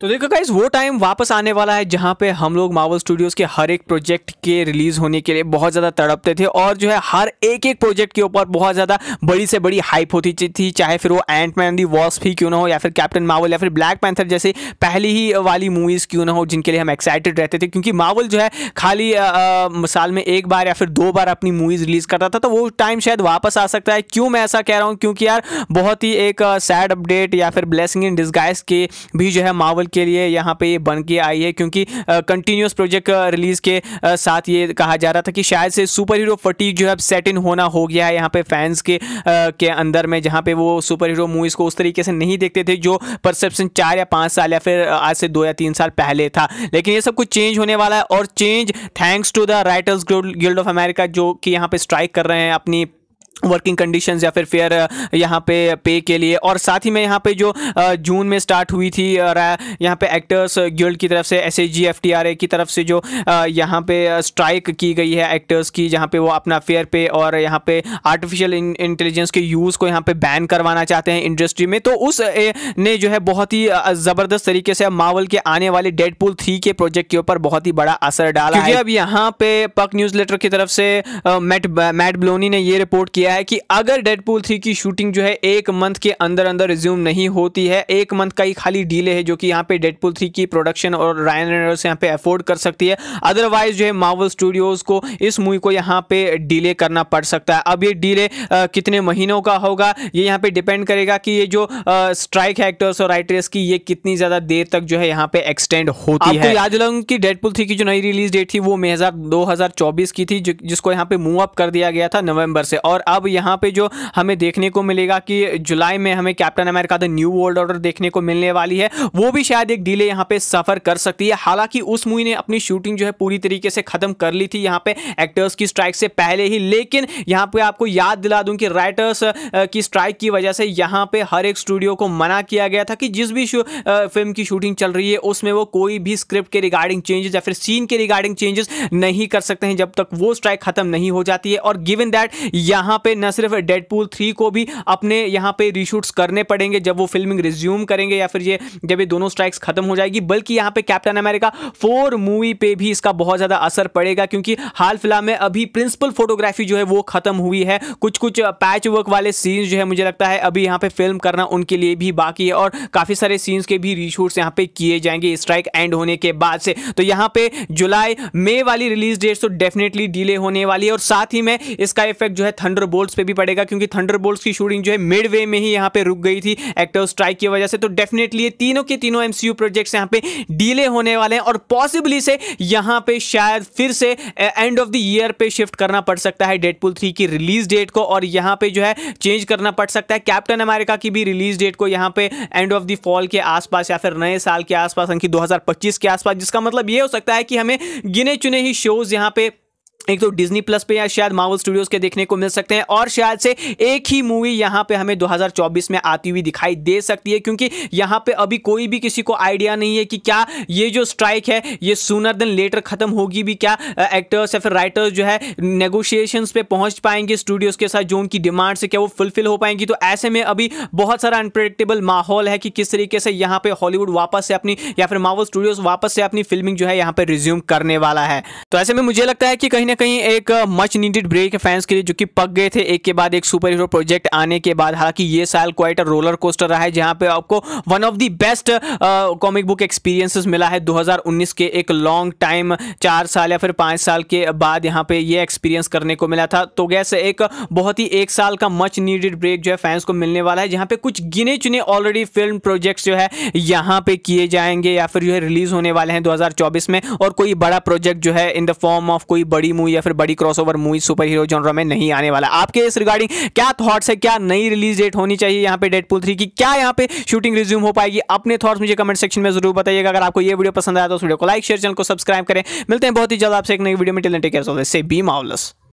तो देखो गाइज वो टाइम वापस आने वाला है जहाँ पे हम लोग मावल स्टूडियोज़ के हर एक प्रोजेक्ट के रिलीज़ होने के लिए बहुत ज़्यादा तड़पते थे और जो है हर एक एक प्रोजेक्ट के ऊपर बहुत ज़्यादा बड़ी से बड़ी हाइप होती थी चाहे फिर वो एंट मैन दी वॉस भी क्यों ना हो या फिर कैप्टन मावल या फिर ब्लैक पैंथर जैसे पहली ही वाली मूवीज़ क्यों ना हो जिनके लिए हम एक्साइटेड रहते थे क्योंकि मावल जो है खाली साल में एक बार या फिर दो बार अपनी मूवीज़ रिलीज़ करता था तो वो टाइम शायद वापस आ सकता है क्यों मैं ऐसा कह रहा हूँ क्योंकि यार बहुत ही एक सैड अपडेट या फिर ब्लेसिंग इन डिस्गाइज के भी जो है मावल मार्वल के लिए यहाँ पे ये बन के आई है क्योंकि कंटिन्यूस प्रोजेक्ट रिलीज़ के आ, साथ ये कहा जा रहा था कि शायद से सुपर हीरो फटीक जो है सेट इन होना हो गया है यहाँ पे फैंस के आ, के अंदर में जहाँ पे वो सुपर हीरो मूवीज़ को उस तरीके से नहीं देखते थे जो परसेप्शन चार या पाँच साल या फिर आज से दो या तीन साल पहले था लेकिन ये सब कुछ चेंज होने वाला है और change thanks to the Writers Guild of America जो कि यहाँ पे स्ट्राइक कर रहे हैं अपनी वर्किंग कंडीशन या फिर फेयर यहाँ पे पे के लिए और साथ ही में यहाँ पे जो जून में स्टार्ट हुई थी यहाँ पे एक्टर्स गिल्ड की तरफ से S H G F T R A की तरफ से जो यहाँ पे स्ट्राइक की गई है एक्टर्स की जहाँ पे वो अपना फेयर पे और यहाँ पे आर्टिफिशियल इंटेलिजेंस के यूज़ को यहाँ पे बैन करवाना चाहते हैं इंडस्ट्री में तो उस ने जो है बहुत ही ज़बरदस्त तरीके से मावल के आने वाले डेडपुल थ्री के प्रोजेक्ट के ऊपर बहुत ही बड़ा असर डाला क्योंकि अब यहाँ पे पक न्यूज़ लेटर की तरफ से मैट मैट ब्लोनी ने ये रिपोर्ट किया गया है कि अगर डेडपूल थ्री की शूटिंग जो है एक मंथ के अंदर अंदर रिज्यूम नहीं होती है एक मंथ का ही खाली डीले है जो कि यहाँ पे डेडपूल थ्री की प्रोडक्शन और रायन रेनर्स यहाँ पे अफोर्ड कर सकती है अदरवाइज जो है मावल स्टूडियोज को इस मूवी को यहाँ पे डीले करना पड़ सकता है अब ये डीले कितने महीनों का होगा ये यहाँ पे डिपेंड करेगा कि ये जो स्ट्राइक एक्टर्स और राइटर्स की ये कितनी ज्यादा देर तक जो है यहाँ पे एक्सटेंड होती है याद दिलाऊंगा कि डेडपुल थ्री की जो नई रिलीज डेट थी वो मे दो की थी जिसको यहाँ पे मूव अप कर दिया गया था नवंबर से और अब अब यहाँ पे जो हमें देखने को मिलेगा कि जुलाई में हमें Captain America the New World Order देखने को मिलने वाली है वो भी शायद एक डिले यहाँ पे सफ़र कर सकती है हालांकि उस मूवी ने अपनी शूटिंग जो है पूरी तरीके से ख़त्म कर ली थी यहाँ पे एक्टर्स की स्ट्राइक से पहले ही लेकिन यहाँ पे आपको याद दिला दूँ कि राइटर्स की स्ट्राइक की वजह से यहाँ पे हर एक स्टूडियो को मना किया गया था कि जिस भी फिल्म की शूटिंग चल रही है उसमें वो कोई भी स्क्रिप्ट के रिगार्डिंग चेंजेस या फिर सीन के रिगार्डिंग चेंजेस नहीं कर सकते हैं जब तक वो स्ट्राइक खत्म नहीं हो जाती है और गिवन दैट यहाँ पे न सिर्फ डेड थ्री को भी अपने यहाँ पे रीशूट्स करने पड़ेंगे जब वो फिल्मिंग रिज्यूम करेंगे या फिर ये जब ये दोनों स्ट्राइक्स खत्म हो जाएगी बल्कि यहाँ पे कैप्टन अमेरिका फोर मूवी पे भी इसका बहुत ज़्यादा असर पड़ेगा क्योंकि हाल फिलहाल में अभी प्रिंसिपल फोटोग्राफी जो है वो खत्म हुई है कुछ कुछ पैच वर्क वाले सीन्स जो है मुझे लगता है अभी यहाँ पे फिल्म करना उनके लिए भी बाकी है और काफ़ी सारे सीन्स के भी रीशूट्स यहाँ पे किए जाएंगे स्ट्राइक एंड होने के बाद से तो यहाँ पे जुलाई मई वाली रिलीज डेट तो डेफिनेटली डिले होने वाली है और साथ ही में इसका इफेक्ट जो है थंडर बोल्ट पे भी पड़ेगा क्योंकि थंडर बोल्ट की शूटिंग जो है मिड वे में ही यहाँ पे रुक गई थी एक्टर स्ट्राइक की वजह से तो डेफिनेटली तीनों के तीनों एमसीयू प्रोजेक्ट्स यहाँ पे डिले होने वाले हैं और पॉसिबली से यहाँ पे शायद फिर से एंड ऑफ द ईयर पे शिफ्ट करना पड़ सकता है डेडपुल थ्री की रिलीज डेट को और यहाँ पे जो है चेंज करना पड़ सकता है कैप्टन अमेरिका की भी रिलीज डेट को यहाँ पे एंड ऑफ द फॉल के आसपास या फिर नए साल के आसपास दो हजार पच्चीस के आसपास जिसका मतलब ये हो सकता है कि हमें गिने चुने ही शोज यहाँ पे एक तो डिज्नी प्लस पे या शायद मावल स्टूडियोज के देखने को मिल सकते हैं और शायद से एक ही मूवी यहाँ पे हमें 2024 में आती हुई दिखाई दे सकती है क्योंकि यहाँ पे अभी कोई भी किसी को आइडिया नहीं है कि क्या ये जो स्ट्राइक है ये सूनर देन लेटर खत्म होगी भी क्या एक्टर्स या फिर राइटर्स जो है नेगोशिएशन पे पहुंच पाएंगे स्टूडियोज के साथ जो उनकी डिमांड से क्या वो फुलफिल हो पाएंगी तो ऐसे में अभी बहुत सारा अनप्रडिक्टेबल माहौल है कि किस तरीके से यहाँ पे हॉलीवुड वापस से अपनी या फिर मावल स्टूडियोज वापस से अपनी फिल्मिंग जो है यहाँ पे रिज्यूम करने वाला है तो ऐसे में मुझे लगता है कि कहीं ना कहीं एक मच नीडेड ब्रेक है फैंस के लिए जो कि पक गए थे एक के बाद एक सुपर हीरो प्रोजेक्ट आने के बाद हालांकि ये साल क्वाइट रोलर कोस्टर रहा है जहां पे आपको one of the best comic book experiences मिला है 2019 के एक लॉन्ग टाइम चार साल या फिर पाँच साल के बाद यहाँ पे ये एक्सपीरियंस करने को मिला था तो गैस एक बहुत ही एक साल का मच नीडेड ब्रेक जो है फैंस को मिलने वाला है जहाँ पे कुछ गिने चुने ऑलरेडी फिल्म प्रोजेक्ट्स जो है यहाँ पे किए जाएंगे या फिर जो है रिलीज होने वाले हैं दो में और कोई बड़ा प्रोजेक्ट जो है इन द फॉर्म ऑफ कोई बड़ी मूवी या फिर बड़ी crossover movie super hero genre में नहीं आने वाला आपके इस रिगार्डिंग क्या थॉट्स है क्या नई रिलीज डेट होनी चाहिए यहाँ पे डेट पुल थ्री की क्या यहाँ पे शूटिंग रिज्यूम हो पाएगी अपने थॉट्स मुझे कमेंट सेक्शन में जरूर बताइएगा अगर आपको ये वीडियो पसंद आया तो उस वीडियो को लाइक शेयर चैनल को सब्सक्राइब करें मिलते हैं बहुत ही जल्द आपसे एक नई वीडियो में टेलेंटे कैसे से बी मावलस